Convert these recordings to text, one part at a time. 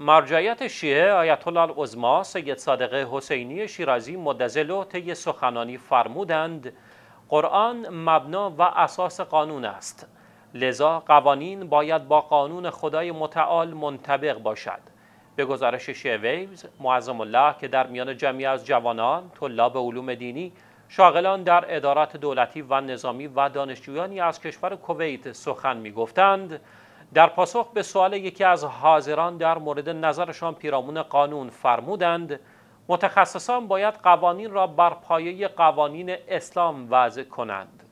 مرجعیت شیعه آیت الله العظما سید صادق حسینی شیرازی مدزلو طی سخنانی فرمودند قرآن مبنا و اساس قانون است لذا قوانین باید با قانون خدای متعال منطبق باشد به گزارش شیعه ویوز معظم الله که در میان جمعی از جوانان طلاب علوم دینی شاغلان در ادارات دولتی و نظامی و دانشجویانی از کشور کویت سخن میگفتند در پاسخ به سوال یکی از حاضران در مورد نظرشان پیرامون قانون فرمودند متخصصان باید قوانین را بر پایه قوانین اسلام وضع کنند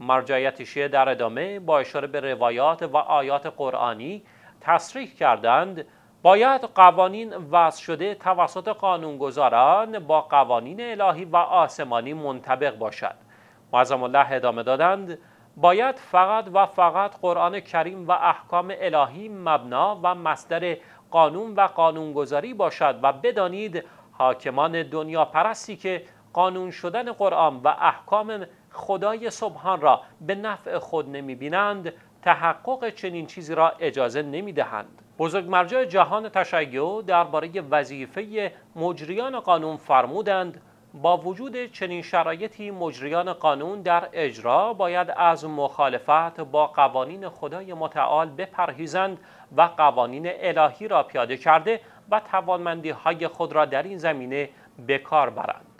مرجعیت شیعه در ادامه با اشاره به روایات و آیات قرآنی تصریح کردند باید قوانین وضع شده توسط قانونگذاران با قوانین الهی و آسمانی منطبق باشد معظم الله ادامه دادند باید فقط و فقط قرآن کریم و احکام الهی مبنا و مصدر قانون و قانونگذاری باشد و بدانید حاکمان دنیا پرستی که قانون شدن قرآن و احکام خدای سبحان را به نفع خود نمی بینند تحقق چنین چیزی را اجازه نمی دهند. بزرگ مرجع جهان تشیع درباره وظیفه مجریان قانون فرمودند با وجود چنین شرایطی مجریان قانون در اجرا باید از مخالفت با قوانین خدای متعال بپرهیزند و قوانین الهی را پیاده کرده و توانمندی های خود را در این زمینه بکار برند.